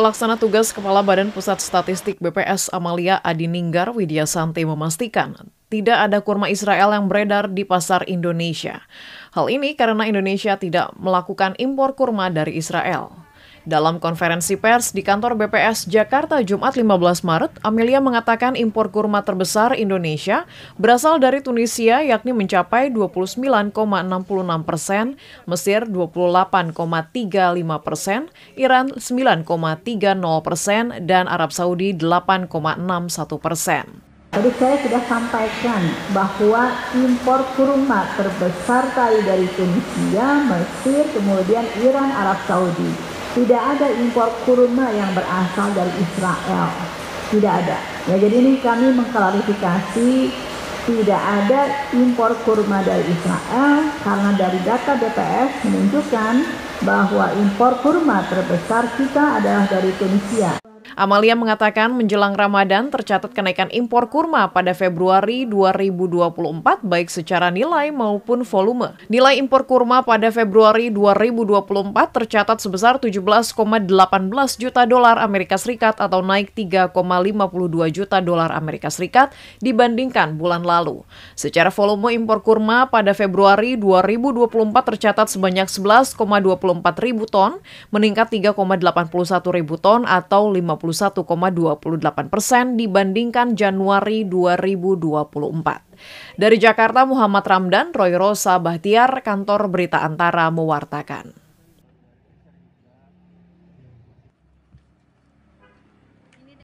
Pelaksana tugas Kepala Badan Pusat Statistik BPS Amalia Adininggar Widya Santi memastikan tidak ada kurma Israel yang beredar di pasar Indonesia. Hal ini karena Indonesia tidak melakukan impor kurma dari Israel. Dalam konferensi pers di kantor BPS Jakarta Jumat 15 Maret, Amelia mengatakan impor kurma terbesar Indonesia berasal dari Tunisia yakni mencapai 29,66 persen, Mesir 28,35 persen, Iran 9,30 persen, dan Arab Saudi 8,61 persen. Tadi saya sudah sampaikan bahwa impor kurma terbesar kali dari Tunisia, Mesir, kemudian Iran, Arab Saudi. Tidak ada impor kurma yang berasal dari Israel. Tidak ada. Ya, jadi ini kami mengklarifikasi tidak ada impor kurma dari Israel karena dari data BPS menunjukkan bahwa impor kurma terbesar kita adalah dari Tunisia. Amalia mengatakan menjelang Ramadan tercatat kenaikan impor kurma pada Februari 2024 baik secara nilai maupun volume. Nilai impor kurma pada Februari 2024 tercatat sebesar 17,18 juta dolar Amerika Serikat atau naik 3,52 juta dolar Amerika Serikat dibandingkan bulan lalu. Secara volume impor kurma pada Februari 2024 tercatat sebanyak 11,24 ribu ton, meningkat 3,81 ribu ton atau 50 51,28 persen dibandingkan Januari 2024. Dari Jakarta, Muhammad Ramdan, Roy Rosa Bahtiar, Kantor Berita Antara mewartakan.